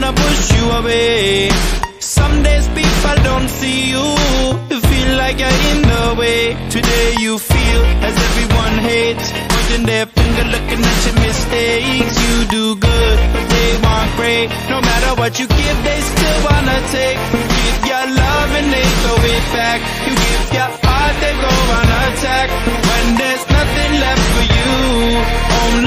trying to push you away Some days people don't see you feel like you're in the way Today you feel as everyone hates Pointing their finger looking at your mistakes You do good, but they want great No matter what you give, they still wanna take You give your love and they throw it back You give your heart, they go on attack When there's nothing left for you Only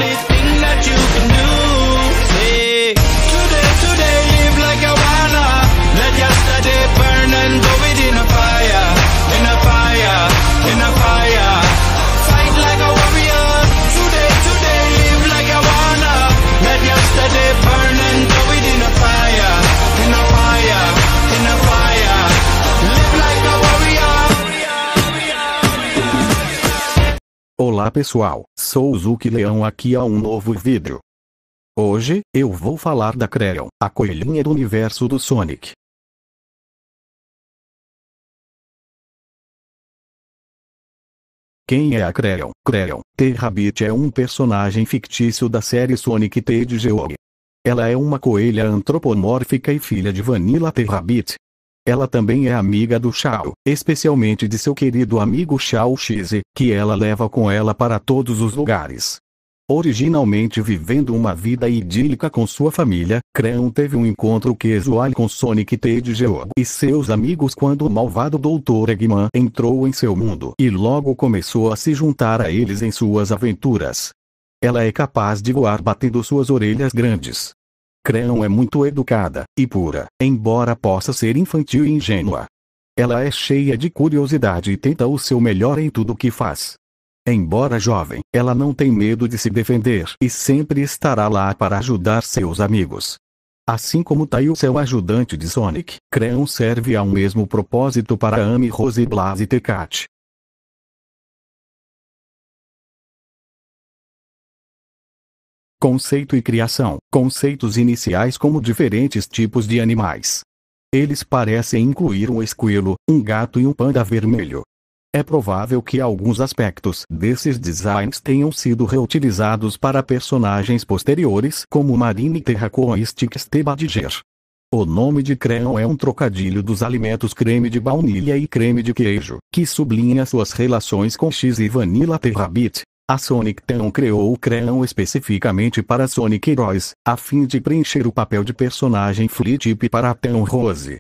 Olá pessoal, sou o Zuki Leão aqui a um novo vídeo. Hoje, eu vou falar da Creon, a coelhinha do universo do Sonic. Quem é a Creon? Creon, Terrabit é um personagem fictício da série Sonic T de Ela é uma coelha antropomórfica e filha de Vanilla Terrabit, ela também é amiga do Shao, especialmente de seu querido amigo Shao Xize, que ela leva com ela para todos os lugares. Originalmente vivendo uma vida idílica com sua família, Creon teve um encontro casual com Sonic Tade George e seus amigos quando o malvado Dr. Eggman entrou em seu mundo e logo começou a se juntar a eles em suas aventuras. Ela é capaz de voar batendo suas orelhas grandes, Creon é muito educada e pura, embora possa ser infantil e ingênua. Ela é cheia de curiosidade e tenta o seu melhor em tudo o que faz. Embora jovem, ela não tem medo de se defender e sempre estará lá para ajudar seus amigos. Assim como Tails é o ajudante de Sonic, Creon serve ao mesmo propósito para Amy Rose Blaze e Tecate. conceito e criação, conceitos iniciais como diferentes tipos de animais. Eles parecem incluir um esquilo, um gato e um panda vermelho. É provável que alguns aspectos desses designs tenham sido reutilizados para personagens posteriores como Marine Terracoa e Stebadiger. O nome de Creon é um trocadilho dos alimentos creme de baunilha e creme de queijo, que sublinha suas relações com X e Vanilla Terrabit, a Sonic Town criou o Creon especificamente para Sonic Heroes, a fim de preencher o papel de personagem Flitip para a Town Rose.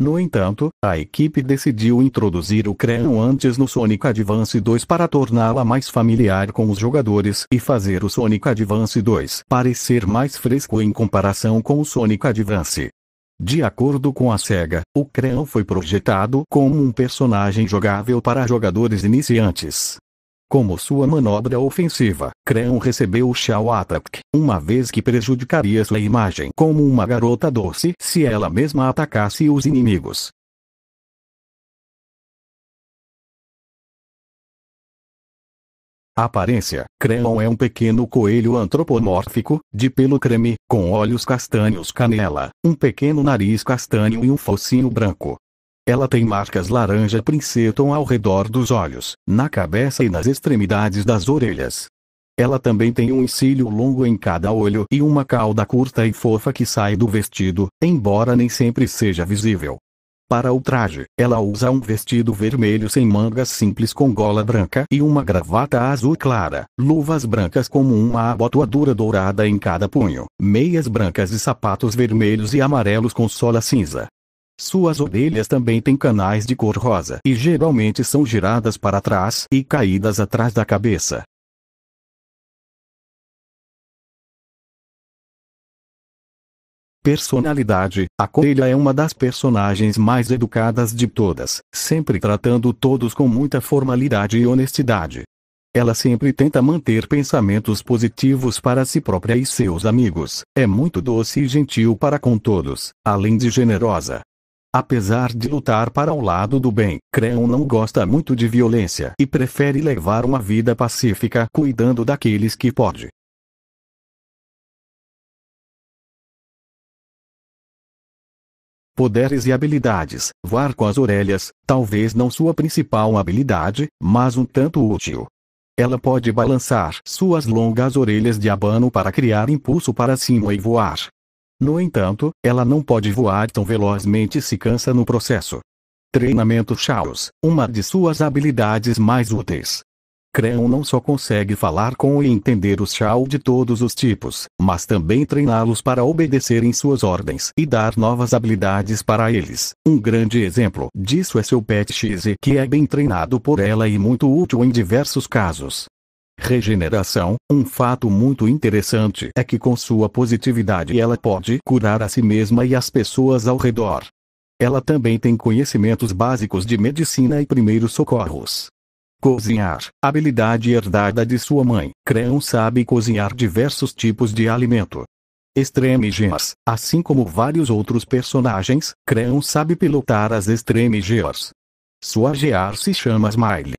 No entanto, a equipe decidiu introduzir o Creon antes no Sonic Advance 2 para torná-la mais familiar com os jogadores e fazer o Sonic Advance 2 parecer mais fresco em comparação com o Sonic Advance. De acordo com a SEGA, o Creon foi projetado como um personagem jogável para jogadores iniciantes como sua manobra ofensiva. Creon recebeu o Shao Attack, uma vez que prejudicaria sua imagem como uma garota doce se ela mesma atacasse os inimigos. Aparência: Creon é um pequeno coelho antropomórfico, de pelo creme, com olhos castanhos canela, um pequeno nariz castanho e um focinho branco. Ela tem marcas laranja princeton ao redor dos olhos, na cabeça e nas extremidades das orelhas. Ela também tem um cílio longo em cada olho e uma cauda curta e fofa que sai do vestido, embora nem sempre seja visível. Para o traje, ela usa um vestido vermelho sem mangas simples com gola branca e uma gravata azul clara, luvas brancas como uma abotoadura dourada em cada punho, meias brancas e sapatos vermelhos e amarelos com sola cinza. Suas orelhas também têm canais de cor rosa e geralmente são giradas para trás e caídas atrás da cabeça. Personalidade A coelha é uma das personagens mais educadas de todas, sempre tratando todos com muita formalidade e honestidade. Ela sempre tenta manter pensamentos positivos para si própria e seus amigos, é muito doce e gentil para com todos, além de generosa. Apesar de lutar para o lado do bem, Creon não gosta muito de violência e prefere levar uma vida pacífica cuidando daqueles que pode. Poderes e habilidades. Voar com as orelhas, talvez não sua principal habilidade, mas um tanto útil. Ela pode balançar suas longas orelhas de abano para criar impulso para cima e voar, no entanto, ela não pode voar tão velozmente e se cansa no processo. Treinamento Chaos, uma de suas habilidades mais úteis. Creon não só consegue falar com e entender os Shao de todos os tipos, mas também treiná-los para obedecerem suas ordens e dar novas habilidades para eles. Um grande exemplo disso é seu Pet X, que é bem treinado por ela e muito útil em diversos casos regeneração, um fato muito interessante é que com sua positividade ela pode curar a si mesma e as pessoas ao redor. Ela também tem conhecimentos básicos de medicina e primeiros socorros. Cozinhar, habilidade herdada de sua mãe, Creon sabe cozinhar diversos tipos de alimento. Extreme Gears, assim como vários outros personagens, Creon sabe pilotar as Gears. Sua gear se chama Smile.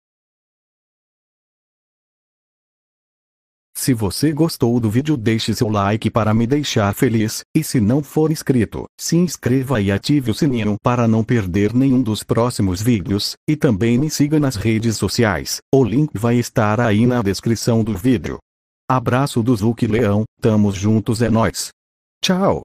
Se você gostou do vídeo deixe seu like para me deixar feliz, e se não for inscrito, se inscreva e ative o sininho para não perder nenhum dos próximos vídeos, e também me siga nas redes sociais, o link vai estar aí na descrição do vídeo. Abraço do Zuc Leão, tamo juntos é nós. Tchau!